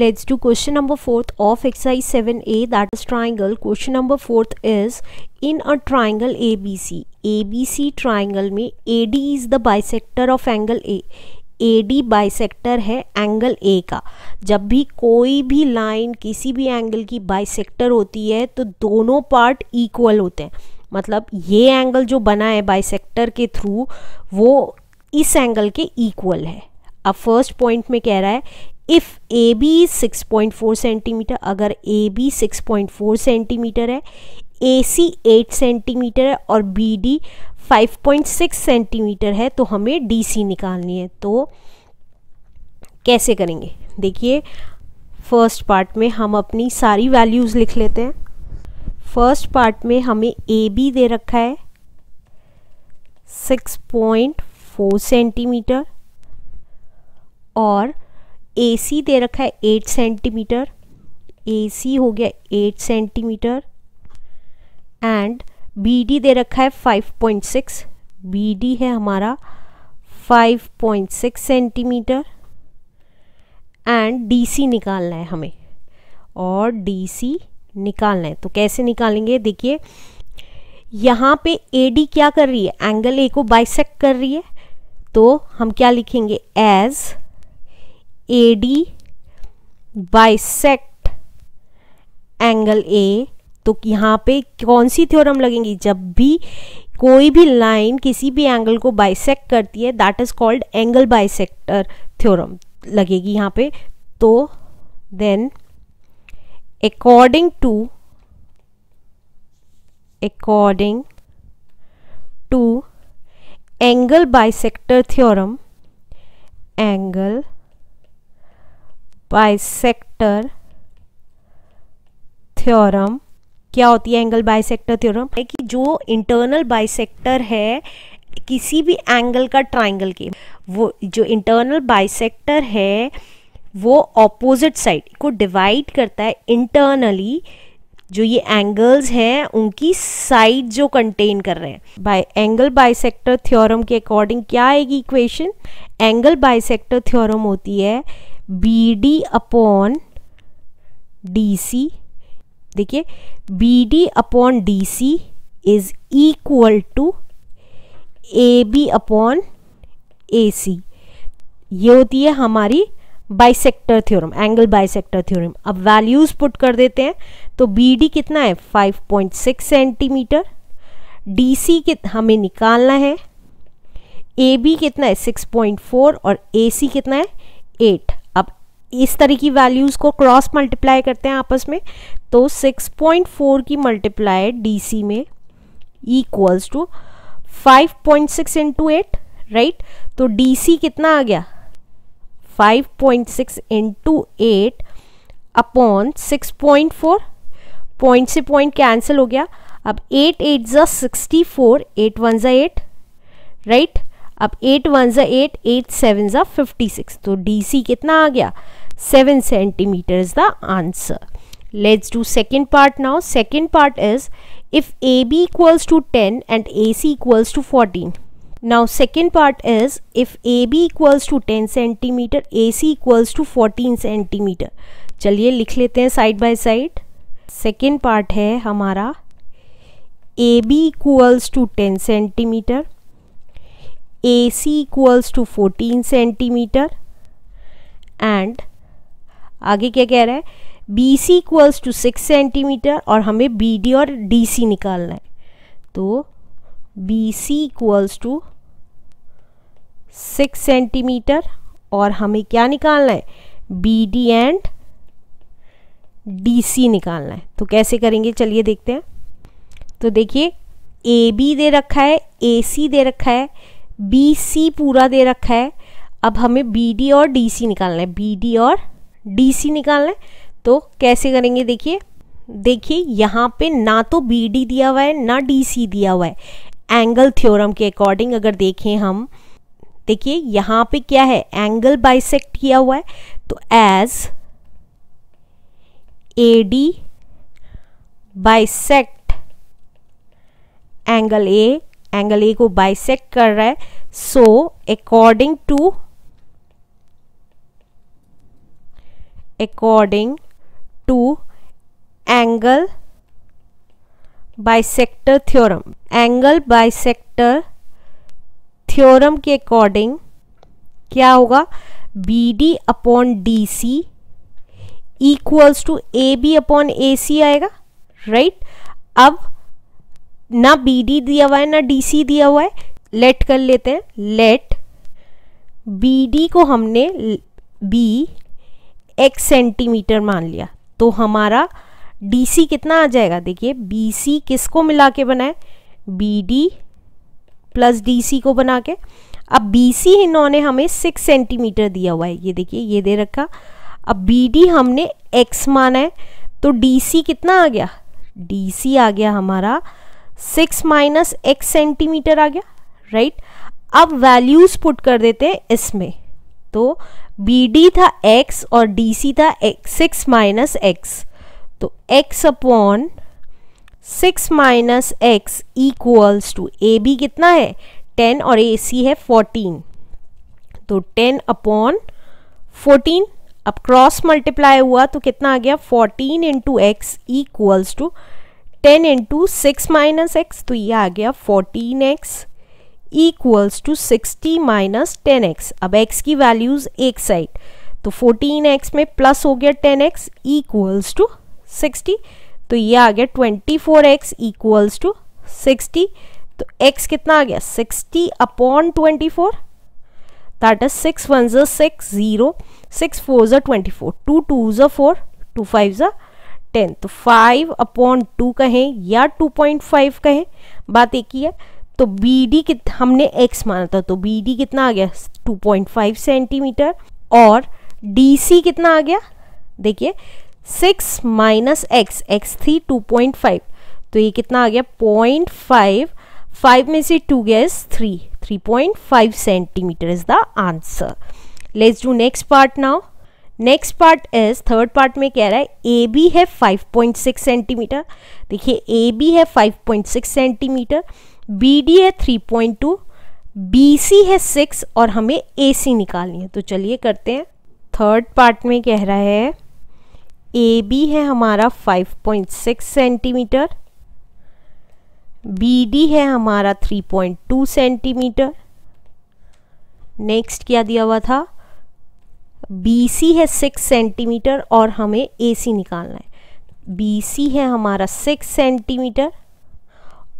Let's do question number 4th of exercise 7a that is triangle. Question number 4th is in a triangle ABC. ABC triangle में AD is the bisector of angle A. AD bisector है angle A का जब भी कोई भी line किसी भी angle की बाइसेक्टर होती है तो दोनों पार्ट इक्वल होते हैं मतलब ये एंगल जो बना है बाइसेक्टर के थ्रू वो इस एंगल के इक्वल है अब फर्स्ट पॉइंट में कह रहा है if A B six point four centimetre अगर A B six point four centimetre है ए सी एट सेंटीमीटर है और B D five point six centimetre है तो हमें डी सी निकालनी है तो कैसे करेंगे देखिए फर्स्ट पार्ट में हम अपनी सारी वैल्यूज़ लिख लेते हैं फर्स्ट पार्ट में हमें ए बी दे रखा है सिक्स पॉइंट फोर सेंटीमीटर और ए सी दे रखा है एट सेंटीमीटर ए सी हो गया eight centimetre and B D दे रखा है five point six B D है हमारा five point six centimetre and D C निकालना है हमें और डी सी निकालना है तो कैसे निकालेंगे देखिए यहाँ पे ए डी क्या कर रही है एंगल ए को बाइसेक कर रही है तो हम क्या लिखेंगे as A D bisect angle A तो यहाँ पे कौन सी थ्योरम लगेंगी जब भी कोई भी लाइन किसी भी एंगल को बाइसेक करती है that is called angle bisector theorem लगेगी यहाँ पे तो then according to according to angle bisector theorem angle bisector theorem क्या होती है एंगल बाइसेक्टर थ्योरम है कि जो इंटरनल बाइसेक्टर है किसी भी एंगल का ट्राइंगल के वो जो इंटरनल बाइसेक्टर है वो ऑपोजिट साइड को डिवाइड करता है इंटरनली जो ये एंगल्स हैं उनकी साइड जो कंटेन कर रहे हैं बाय एंगल बाइसेक्टर थ्योरम के अकॉर्डिंग क्या आएगी इक्वेशन एंगल बाइसेक्टर थ्योरम होती है B D upon D C देखिए B D upon D C is equal to A B upon A C ये होती है हमारी bisector theorem angle bisector theorem अब वैल्यूज़ पुट कर देते हैं तो बी डी कितना है 5.6 सेंटीमीटर डी सी हमें निकालना है ए बी कितना है 6.4 और ए सी कितना है 8 इस तरह की वैल्यूज़ को क्रॉस मल्टीप्लाई करते हैं आपस में तो 6.4 की मल्टीप्लाई डीसी में equals to 5.6 point six into eight right तो डीसी कितना आ गया 5.6 point six into eight upon six point से पॉइंट कैंसिल हो गया अब 8 एट ज़ा सिक्सटी फोर एट वन ज़ा एट राइट अब एट वन ज़ा एट एट सेवन ज़ा फिफ्टी सिक्स तो डी कितना आ गया 7 centimeter is the answer. Let's do second part now. Second part is if AB equals to 10 and AC equals to 14. Now second part is if AB equals to 10 centimeter, AC equals to 14 centimeter. चलिए लिख लेते हैं side by side second part है हमारा A B equals to ten centimetre A C equals to fourteen centimetre and आगे क्या कह रहा है B C equals to six centimetre और हमें बी डी और डी सी निकालना है तो B C equals to six centimetre और हमें क्या निकालना है B D and D C निकालना है तो कैसे करेंगे चलिए देखते हैं तो देखिए ए बी दे रखा है ए सी दे रखा है बी सी पूरा दे रखा है अब हमें बी डी और डी सी निकालना है बी डी और डीसी निकालना है तो कैसे करेंगे देखिए देखिए यहाँ पे ना तो बी डी दिया हुआ है ना डी सी दिया हुआ है एंगल थ्योरम के अकॉर्डिंग अगर देखें हम देखिए यहाँ पे क्या है एंगल बाइसेक्ट किया हुआ है तो as A D bisect angle A angle A को बाइसेक्ट कर रहा है so according to according to angle bisector theorem angle bisector theorem के अकॉर्डिंग क्या होगा B D upon D C equals to A B upon A C आएगा right right? अब ना बी डी दिया हुआ है ना डी सी दिया हुआ है लेट कर लेते हैं लेट बी डी को हमने बी x सेंटीमीटर मान लिया तो हमारा डी सी कितना आ जाएगा देखिए बी सी किसको मिला के बनाए B D plus D C को बना के अब बी सी इन्होंने हमें सिक्स सेंटीमीटर दिया हुआ है ये देखिए ये दे रखा अब बी डी हमने एक्स माना है तो डी सी कितना आ गया डी सी आ गया हमारा सिक्स माइनस एक्स सेंटीमीटर आ गया राइट अब वैल्यूज़ पुट कर देते हैं इसमें तो बी डी था x और डी सी था एक्स सिक्स माइनस एक्स तो x upon six minus x equals to A B कितना है टेन और ए सी है फोर्टीन तो टेन अपॉन फोर्टीन अब क्रॉस मल्टीप्लाई हुआ तो कितना आ गया fourteen into x equals to ten into six minus x तो ये आ गया fourteen x equals to 60 minus x अब x की वैल्यूज एक साइड तो 14x में प्लस हो गया 10x x equals to sixty तो ये आ गया 24x four x equals to sixty तो x कितना आ गया 60 upon 24 four that is six one जो सिक्स ज़ीरो सिक्स फोर ज ट्वेंटी फोर टू टू जो फोर टू फाइव ज़ा टेन तो फाइव अपॉन टू कहें या टू पॉइंट फाइव कहें बात एक ही है तो बी डी हमने एक्स माना था तो बी डी कितना आ गया 2.5 सेंटीमीटर और डी सी कितना आ गया देखिए 6 माइनस एक्स एक्स थी 2.5 तो ये कितना आ गया 0.5 5 में से 2 गया 3 3.5 centimetre is the answer let's do next part now next part is third part में कह रहा है ए बी है 5.6 सेंटीमीटर देखिए ए बी है 5.6 सेंटीमीटर बी डी है three point two B C है सिक्स और हमें ए सी निकालनी है तो चलिए करते हैं थर्ड पार्ट में कह रहा है ए बी है हमारा 5.6 सेंटीमीटर बी डी है हमारा 3.2 सेंटीमीटर नेक्स्ट क्या दिया हुआ था बी सी है 6 सेंटीमीटर और हमें ए सी निकालना है बी सी है हमारा 6 सेंटीमीटर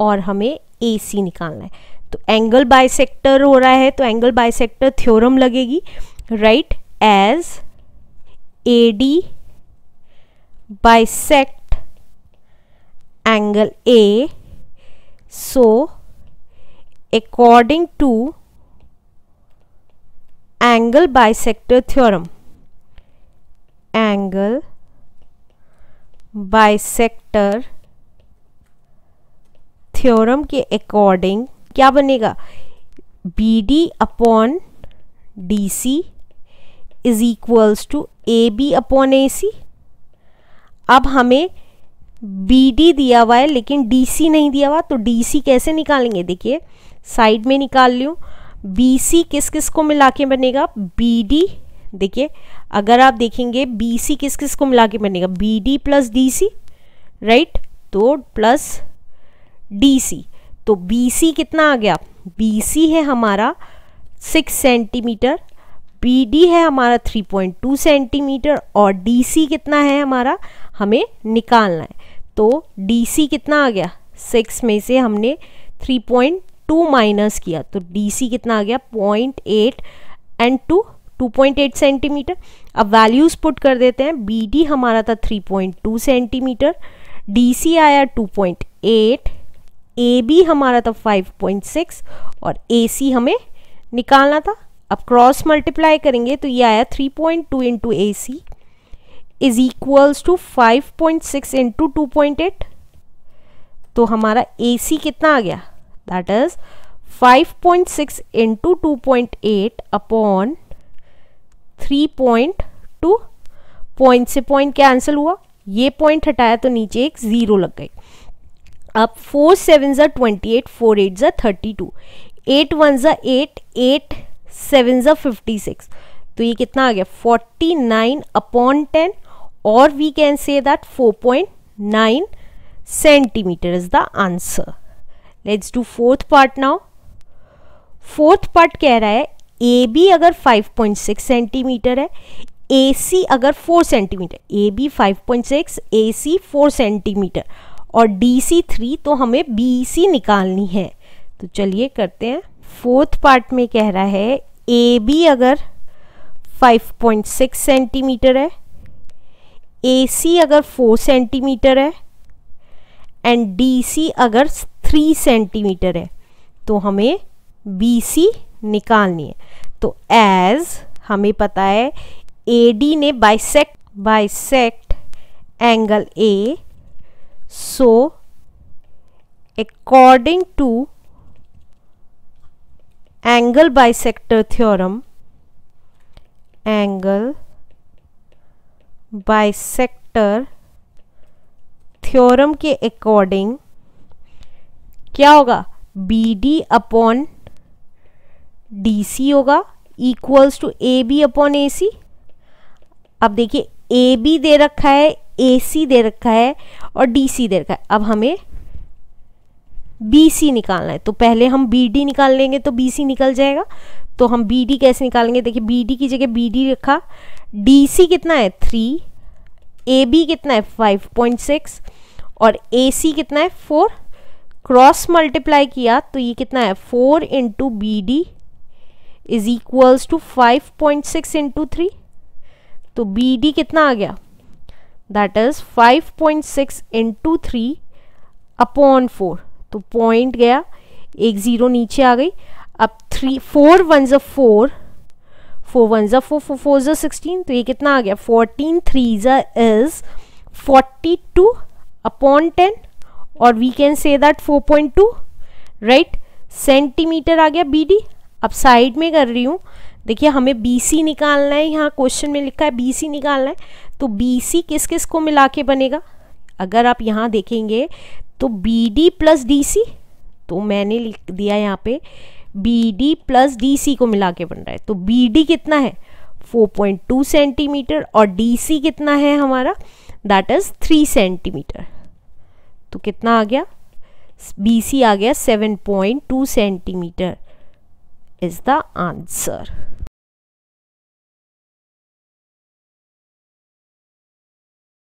और हमें ए सी निकालना है तो एंगल बाइसेक्टर हो रहा है तो एंगल बाइसेक्टर थ्योरम लगेगी right as A D bisect angle A so according to angle bisector theorem angle bisector theorem के अकॉर्डिंग क्या बनेगा B D upon D C is equals to A B upon A C अब हमें B D दिया हुआ है लेकिन D C नहीं दिया हुआ तो डी सी कैसे निकालेंगे देखिए साइड में निकाल लूँ बी सी किस किस को मिला के बनेगा बी डी देखिए अगर आप देखेंगे बी सी किस किस को मिला के बनेगा B D plus D C right तो प्लस डी सी तो बी सी कितना आ गया बी सी है हमारा सिक्स सेंटीमीटर बी डी है हमारा थ्री पॉइंट टू सेंटीमीटर और डी सी कितना है हमारा हमें निकालना है तो डी सी कितना आ गया सिक्स में से हमने थ्री पॉइंट टू माइनस किया तो डी सी कितना आ गया point eight and two 2.8 centimetre अब वैल्यूज़ पुट कर देते हैं बी डी हमारा था 3.2 सेंटीमीटर डी सी आया 2.8 ए बी हमारा था 5.6 और ए सी हमें निकालना था अब क्रॉस मल्टीप्लाई करेंगे तो ये आया 3.2 point two into A C is equals to five point six into two point eight तो हमारा ए सी कितना आ गया that is 5.6 point six into two point eight upon three point two point से पॉइंट क्या answer हुआ ये point हटाया तो नीचे एक ज़ीरो लग गई अब फोर सेवन ज़ा ट्वेंटी एट फोर एट ज़ा थर्टी टू एट वन ज़ा एट एट सेवन ज़ा फिफ्टी सिक्स तो ये कितना आ गया फोर्टी नाइन अपॉन टेन और we can say that four point nine centimetre is the answer let's do fourth part now fourth part कह रहा है ए बी अगर फाइव पॉइंट सिक्स सेंटीमीटर है ए सी अगर four centimetre A B five point six A C four centimetre और D C three तो हमें B C निकालनी है तो चलिए करते हैं फोर्थ पार्ट में कह रहा है ए बी अगर 5.6 सेंटीमीटर है ए सी अगर 4 सेंटीमीटर है एंड डी सी अगर 3 सेंटीमीटर है तो हमें बी सी निकालनी है तो एज हमें पता है ए डी ने bisect bisect angle A So, according to angle bisector theorem, angle bisector theorem के अकॉर्डिंग क्या होगा B D upon D C होगा equals to A B upon A C अब देखिए ए बी दे रखा है ए सी दे रखा है और डी सी दे रखा है अब हमें बी सी निकालना है तो पहले हम बी डी निकाल लेंगे तो बी सी निकल जाएगा तो हम बी डी कैसे निकालेंगे देखिए बी डी की जगह बी डी रखा डी सी कितना है थ्री ए बी कितना है फाइव पॉइंट सिक्स और ए सी कितना है फोर क्रॉस मल्टीप्लाई किया तो ये कितना है four into B D is equals to five point six into three तो बी डी कितना आ गया that is 5.6 point six into three upon four तो पॉइंट गया एक ज़ीरो नीचे आ गई अब थ्री फोर वन ज फोर फोर वन जो फोर फोर फोर जो सिक्सटीन तो ये कितना आ गया फोर्टीन थ्री ज is forty two upon ten और we can say that four point two right centimetre आ गया बी डी अब साइड में कर रही हूँ देखिए हमें बी सी निकालना है यहाँ क्वेश्चन में लिखा है बी सी निकालना है तो बी सी किस किस को मिला के बनेगा अगर आप यहाँ देखेंगे तो B D plus D C तो मैंने लिख दिया यहाँ पे B D plus D C को मिला के बन रहा है तो बी डी कितना है 4.2 सेंटीमीटर और डी सी कितना है हमारा दैट इज़ 3 सेंटीमीटर तो कितना आ गया बी सी आ गया 7.2 सेंटीमीटर इज़ द आंसर